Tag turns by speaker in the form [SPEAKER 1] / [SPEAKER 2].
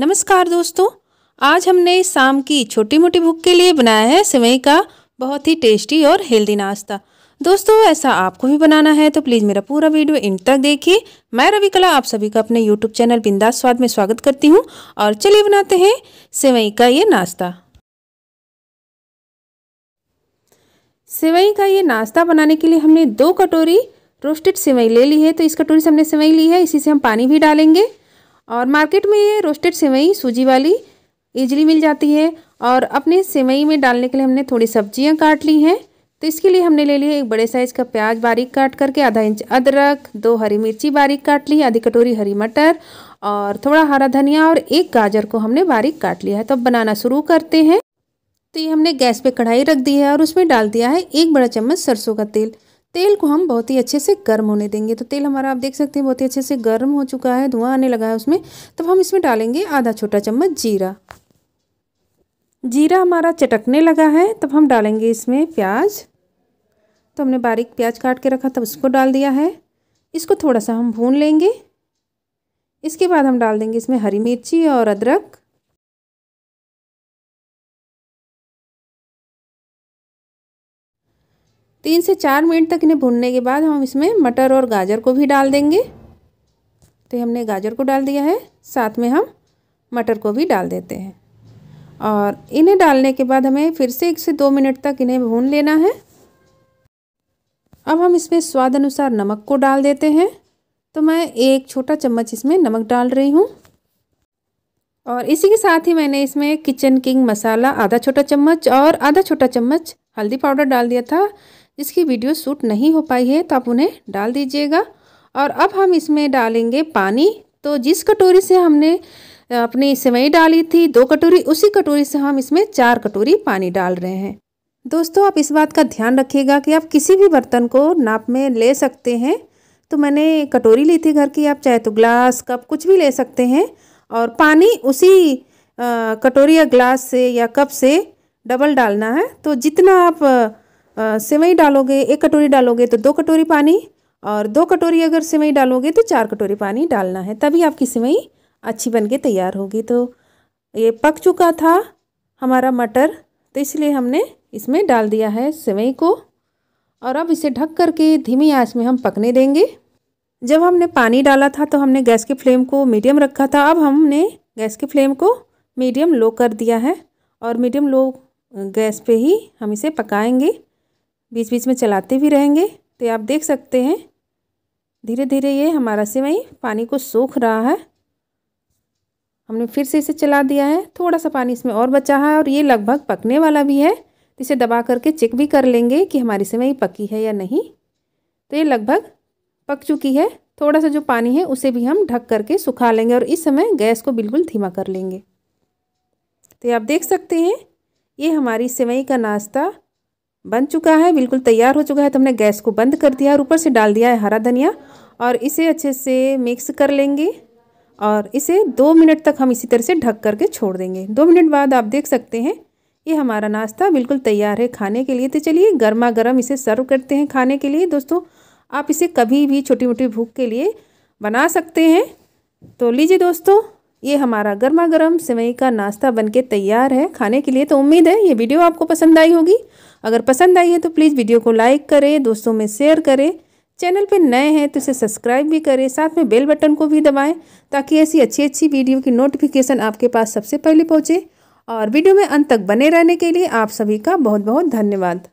[SPEAKER 1] नमस्कार दोस्तों आज हमने शाम की छोटी मोटी भूख के लिए बनाया है सिवई का बहुत ही टेस्टी और हेल्दी नाश्ता दोस्तों ऐसा आपको भी बनाना है तो प्लीज़ मेरा पूरा वीडियो इन तक देखिए मैं रवि कला आप सभी का अपने यूट्यूब चैनल बिंदास स्वाद में स्वागत करती हूँ और चलिए बनाते हैं सेवई का ये नाश्ता सेवई का ये नाश्ता बनाने के लिए हमने दो कटोरी रोस्टेड सेवई ले ली है तो इस कटोरी से हमने सिवई ली है इसी से हम पानी भी डालेंगे और मार्केट में ये रोस्टेड सेवई सूजी वाली ईजिली मिल जाती है और अपने सेवई में डालने के लिए हमने थोड़ी सब्जियां काट ली हैं तो इसके लिए हमने ले लिया एक बड़े साइज़ का प्याज बारीक काट करके आधा इंच अदरक दो हरी मिर्ची बारीक काट ली आधी कटोरी हरी मटर और थोड़ा हरा धनिया और एक गाजर को हमने बारीक काट लिया है तो अब बनाना शुरू करते हैं तो ये हमने गैस पे कढ़ाई रख दी है और उसमें डाल दिया है एक बड़ा चम्मच सरसों का तेल तेल को हम बहुत ही अच्छे से गर्म होने देंगे तो तेल हमारा आप देख सकते हैं बहुत ही अच्छे से गर्म हो चुका है धुआं आने लगा है उसमें तब हम इसमें डालेंगे आधा छोटा चम्मच जीरा जीरा हमारा चटकने लगा है तब हम डालेंगे इसमें प्याज तो हमने बारीक प्याज काट के रखा तब उसको डाल दिया है इसको थोड़ा सा हम भून लेंगे इसके बाद हम डाल देंगे इसमें हरी मिर्ची और अदरक तीन से चार मिनट तक इन्हें भूनने के बाद हम इसमें मटर और गाजर को भी डाल देंगे तो हमने गाजर को डाल दिया है साथ में हम मटर को भी डाल देते हैं और इन्हें डालने के बाद हमें फिर से एक से दो मिनट तक इन्हें भून लेना है अब हम इसमें स्वाद अनुसार नमक को डाल देते हैं तो मैं एक छोटा चम्मच इसमें नमक डाल रही हूँ और इसी के साथ ही मैंने इसमें किचन किंग मसाला आधा छोटा चम्मच और आधा छोटा चम्मच हल्दी पाउडर डाल दिया था जिसकी वीडियो शूट नहीं हो पाई है तो आप उन्हें डाल दीजिएगा और अब हम इसमें डालेंगे पानी तो जिस कटोरी से हमने अपनी सेवई डाली थी दो कटोरी उसी कटोरी से हम इसमें चार कटोरी पानी डाल रहे हैं दोस्तों आप इस बात का ध्यान रखिएगा कि आप किसी भी बर्तन को नाप में ले सकते हैं तो मैंने कटोरी ली थी घर की आप चाहे तो ग्लास कप कुछ भी ले सकते हैं और पानी उसी कटोरी या ग्लास से या कप से डबल डालना है तो जितना आप सेवई डालोगे एक कटोरी डालोगे तो दो कटोरी पानी और दो कटोरी अगर सेवई डालोगे तो चार कटोरी पानी डालना है तभी आपकी सेवई अच्छी बन के तैयार होगी तो ये पक चुका था हमारा मटर तो इसलिए हमने इसमें डाल दिया है सेवई को और अब इसे ढक करके धीमी आंच में हम पकने देंगे जब हमने पानी डाला था तो हमने गैस के फ्लेम को मीडियम रखा था अब हमने गैस के फ्लेम को मीडियम लो कर दिया है और मीडियम लो गैस पे ही हम इसे पकाएंगे बीच बीच में चलाते भी रहेंगे तो आप देख सकते हैं धीरे धीरे ये हमारा सिवई पानी को सूख रहा है हमने फिर से इसे चला दिया है थोड़ा सा पानी इसमें और बचा है और ये लगभग पकने वाला भी है तो इसे दबा करके चेक भी कर लेंगे कि हमारी सिवई पकी है या नहीं तो ये लगभग पक चुकी है थोड़ा सा जो पानी है उसे भी हम ढक करके सुखा लेंगे और इस समय गैस को बिल्कुल धीमा कर लेंगे तो आप देख सकते हैं ये हमारी सिवई का नाश्ता बन चुका है बिल्कुल तैयार हो चुका है तो हमने गैस को बंद कर दिया और ऊपर से डाल दिया है हरा धनिया और इसे अच्छे से मिक्स कर लेंगे और इसे दो मिनट तक हम इसी तरह से ढक करके छोड़ देंगे दो मिनट बाद आप देख सकते हैं ये हमारा नाश्ता बिल्कुल तैयार है खाने के लिए तो चलिए गर्मा गर्म इसे सर्व करते हैं खाने के लिए दोस्तों आप इसे कभी भी छोटी मोटी भूख के लिए बना सकते हैं तो लीजिए दोस्तों ये हमारा गर्मा गर्म सेवई का नाश्ता बनके तैयार है खाने के लिए तो उम्मीद है ये वीडियो आपको पसंद आई होगी अगर पसंद आई है तो प्लीज़ वीडियो को लाइक करें दोस्तों में शेयर करें चैनल पर नए हैं तो इसे सब्सक्राइब भी करें साथ में बेल बटन को भी दबाएं ताकि ऐसी अच्छी अच्छी वीडियो की नोटिफिकेशन आपके पास सबसे पहले पहुँचे और वीडियो में अंत तक बने रहने के लिए आप सभी का बहुत बहुत धन्यवाद